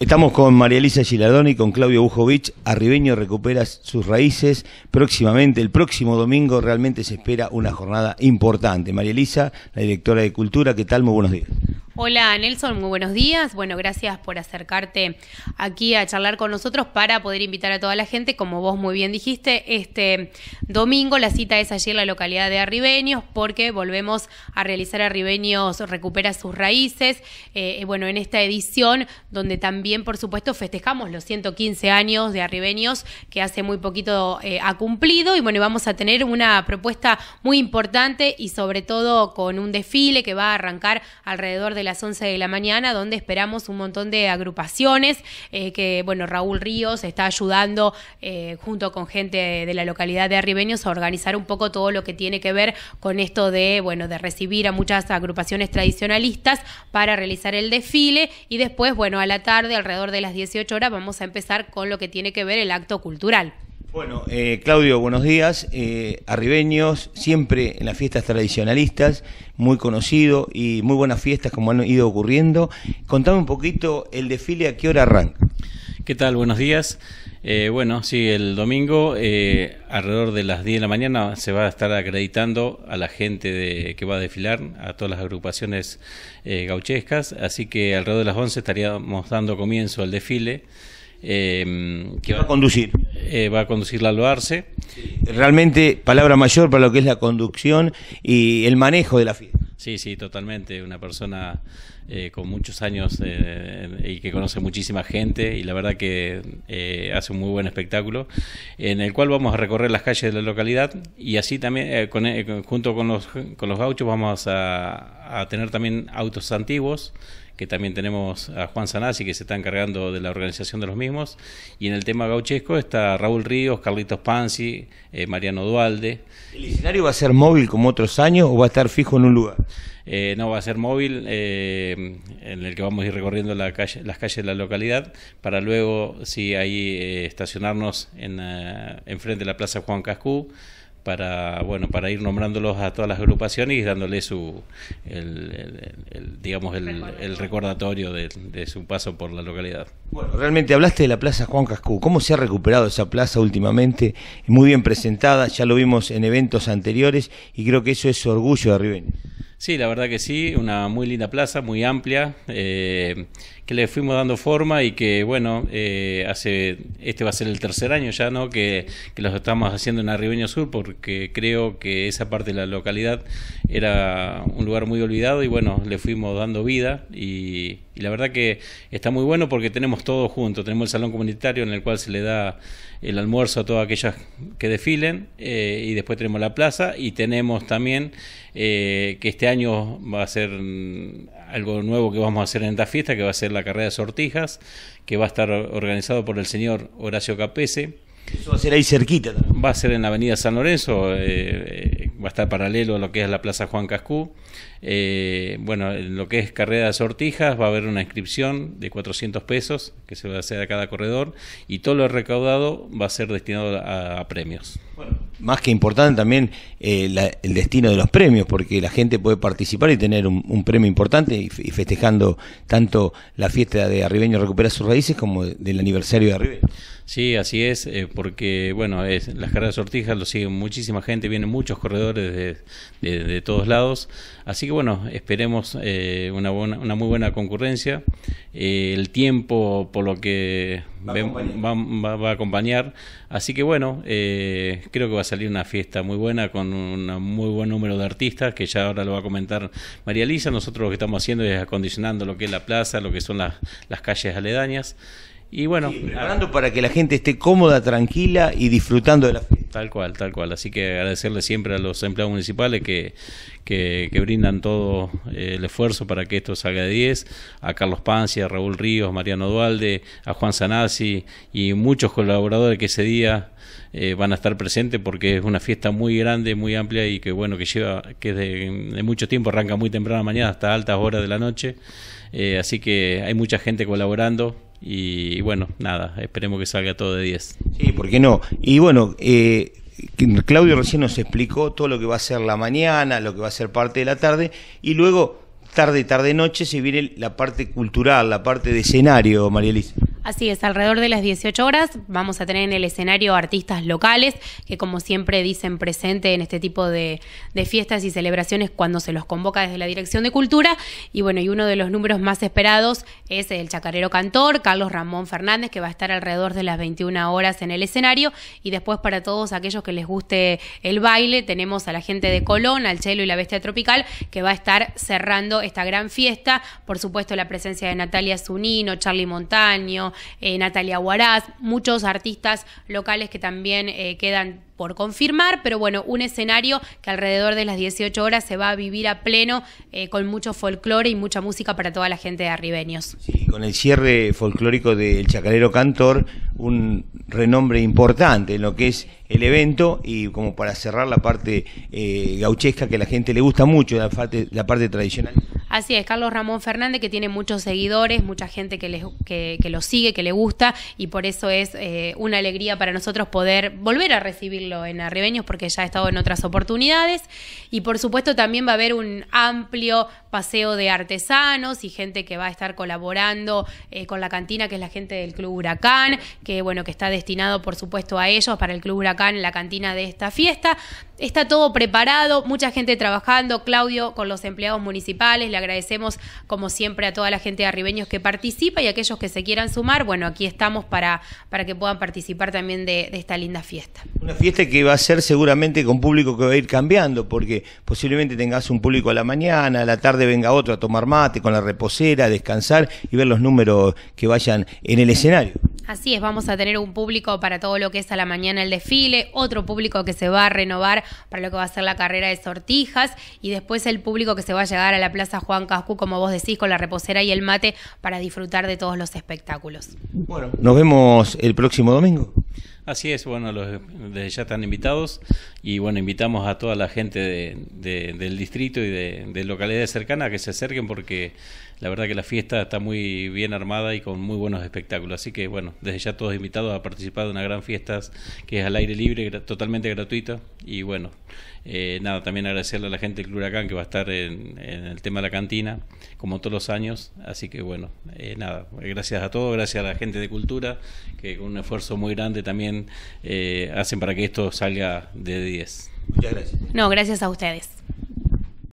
Estamos con María Elisa Gilardoni y con Claudio Bujovic. Arribeño recupera sus raíces próximamente, el próximo domingo realmente se espera una jornada importante. María Elisa, la directora de Cultura, ¿qué tal? Muy buenos días. Hola Nelson, muy buenos días. Bueno, gracias por acercarte aquí a charlar con nosotros para poder invitar a toda la gente, como vos muy bien dijiste, este domingo la cita es allí en la localidad de Arribeños porque volvemos a realizar Arribeños Recupera sus Raíces, eh, eh, bueno, en esta edición donde también, por supuesto, festejamos los 115 años de Arribeños que hace muy poquito eh, ha cumplido y bueno, vamos a tener una propuesta muy importante y sobre todo con un desfile que va a arrancar alrededor de las 11 de la mañana, donde esperamos un montón de agrupaciones, eh, que bueno, Raúl Ríos está ayudando eh, junto con gente de, la localidad de Arribeños a organizar un poco todo lo que tiene que ver con esto de, bueno, de recibir a muchas agrupaciones tradicionalistas para realizar el desfile y después, bueno, a la tarde, alrededor de las 18 horas, vamos a empezar con lo que tiene que ver el acto cultural. Bueno, eh, Claudio, buenos días. Eh, arribeños, siempre en las fiestas tradicionalistas, muy conocido y muy buenas fiestas como han ido ocurriendo. Contame un poquito el desfile, a qué hora arranca. ¿Qué tal? Buenos días. Eh, bueno, sí, el domingo alrededor de las 10 de la mañana se va a estar acreditando a la gente que va a desfilar, a todas las agrupaciones gauchescas, así que alrededor de las 11 estaríamos dando comienzo al desfile. que va a conducir? Eh, va a conducirla al Loarse. Realmente, palabra mayor para lo que es la conducción y el manejo de la fiesta. Sí, sí, totalmente. Una persona eh, con muchos años eh, y que conoce muchísima gente y la verdad que hace un muy buen espectáculo, en el cual vamos a recorrer las calles de la localidad y así también junto con los, con los gauchos vamos a, a, tener también autos antiguos que también tenemos a Juan Sanasi, que se está encargando de la organización de los mismos. Y en el tema gauchesco está Raúl Ríos, Carlitos Pansi, eh, Mariano Dualde. ¿El escenario va a ser móvil como otros años o va a estar fijo en un lugar? Eh, no, va a ser móvil eh, en el que vamos a ir recorriendo las calles de la localidad para luego, si ahí estacionarnos en, frente enfrente de la Plaza Juan Cascú para bueno para ir nombrándolos a todas las agrupaciones y dándole su el, digamos el, recordatorio de, su paso por la localidad bueno realmente hablaste de la plaza Juan Cascú cómo se ha recuperado esa plaza últimamente muy bien presentada ya lo vimos en eventos anteriores y creo que eso es orgullo de Rivén. Sí, la verdad que sí, una muy linda plaza, muy amplia, eh, que le fuimos dando forma y que, bueno, eh, hace este va a ser el tercer año ya, ¿no? Que, que los estamos haciendo en Arribeño Sur, porque creo que esa parte de la localidad era un lugar muy olvidado y, bueno, le fuimos dando vida y y la verdad que está muy bueno porque tenemos todo junto. Tenemos el salón comunitario en el cual se le da el almuerzo a todas aquellas que desfilen. Eh, y después tenemos la plaza. Y tenemos también eh, que este año va a ser mm, algo nuevo que vamos a hacer en esta fiesta, que va a ser la carrera de sortijas, que va a estar organizado por el señor Horacio Capese. Eso va a ser ahí cerquita. Va a ser en la avenida San Lorenzo, eh, eh va a estar paralelo a lo que es la Plaza Juan Cascú. Eh, bueno, en lo que es carrera de sortijas va a haber una inscripción de 400 pesos que se va a hacer a cada corredor y todo lo recaudado va a ser destinado a, premios. Bueno, más que importante también eh, el destino de los premios, porque la gente puede participar y tener un, premio importante y, festejando tanto la fiesta de Arribeño recuperar sus Raíces como del aniversario de Arribeño. Sí, así es, eh, porque bueno, es, las carreras de sortijas lo siguen muchísima gente, vienen muchos corredores de, todos lados. Así que bueno, esperemos eh, una, buena, una muy buena concurrencia. Eh, el tiempo, por lo que va, a acompañar. Así que bueno, eh, creo que va a salir una fiesta muy buena con un muy buen número de artistas, que ya ahora lo va a comentar María Elisa. Nosotros lo que estamos haciendo es acondicionando lo que es la plaza, lo que son las, calles aledañas. Y bueno, Hablando para que la gente esté cómoda, tranquila y disfrutando de la Tal cual, tal cual. Así que agradecerle siempre a los empleados municipales que, que, brindan todo eh, el esfuerzo para que esto salga de 10. A Carlos Pancia, a Raúl Ríos, Mariano Dualde, a Juan Sanasi y muchos colaboradores que ese día eh, van a estar presentes porque es una fiesta muy grande, muy amplia y que bueno, que lleva, que de, mucho tiempo arranca muy temprano mañana hasta altas horas de la noche. Eh, así que hay mucha gente colaborando y bueno, nada, esperemos que salga todo de 10. Sí, ¿por qué no? Y bueno, eh, Claudio recién nos explicó todo lo que va a ser la mañana, lo que va a ser parte de la tarde, y luego, tarde, tarde, noche, se viene la parte cultural, la parte de escenario, María Elisa. Así es, alrededor de las 18 horas vamos a tener en el escenario artistas locales que como siempre dicen presente en este tipo de, fiestas y celebraciones cuando se los convoca desde la Dirección de Cultura. Y bueno, y uno de los números más esperados es el chacarero cantor Carlos Ramón Fernández que va a estar alrededor de las 21 horas en el escenario. Y después para todos aquellos que les guste el baile tenemos a la gente de Colón, al Chelo y la Bestia Tropical que va a estar cerrando esta gran fiesta. Por supuesto la presencia de Natalia Zunino, Charlie Montaño, eh, Natalia Guaraz, muchos artistas locales que también eh, quedan por confirmar, pero bueno, un escenario que alrededor de las 18 horas se va a vivir a pleno eh, con mucho folclore y mucha música para toda la gente de Arribeños. con el cierre folclórico del Chacalero Cantor, un renombre importante en lo que es el evento y como para cerrar la parte eh, gauchesca que a la gente le gusta mucho, la parte, tradicional. Así es, Carlos Ramón Fernández, que tiene muchos seguidores, mucha gente que, les, lo sigue, que le gusta, y por eso es eh, una alegría para nosotros poder volver a recibirlo en Arribeños, porque ya ha estado en otras oportunidades. Y por supuesto también va a haber un amplio paseo de artesanos y gente que va a estar colaborando eh, con la cantina, que es la gente del Club Huracán, que bueno, que está destinado por supuesto a ellos, para el Club Huracán, en la cantina de esta fiesta. Está todo preparado, mucha gente trabajando, Claudio con los empleados municipales, le agradecemos como siempre a toda la gente de Arribeños que participa y a aquellos que se quieran sumar, bueno, aquí estamos para, para que puedan participar también de, de esta linda fiesta. Una fiesta que va a ser seguramente con público que va a ir cambiando, porque posiblemente tengas un público a la mañana, a la tarde venga otro a tomar mate con la reposera, a descansar y ver los números que vayan en el escenario. Así es, vamos a tener un público para todo lo que es a la mañana el desfile, otro público que se va a renovar para lo que va a ser la carrera de sortijas y después el público que se va a llegar a la Plaza Juan Cascu, como vos decís, con la reposera y el mate para disfrutar de todos los espectáculos. Bueno, nos vemos el próximo domingo. Así es, bueno, los, ya están invitados y bueno, invitamos a toda la gente de, del distrito y de, de, localidades cercanas a que se acerquen porque la verdad que la fiesta está muy bien armada y con muy buenos espectáculos. Así que bueno, desde ya todos invitados a participar de una gran fiesta que es al aire libre, totalmente gratuita y bueno, eh, nada, también agradecerle a la gente del Huracán que va a estar en, el tema de la cantina, como todos los años. Así que bueno, eh, nada, gracias a todos, gracias a la gente de Cultura, que con un esfuerzo muy grande también eh, hacen para que esto salga de 10. Muchas gracias. No, gracias a ustedes.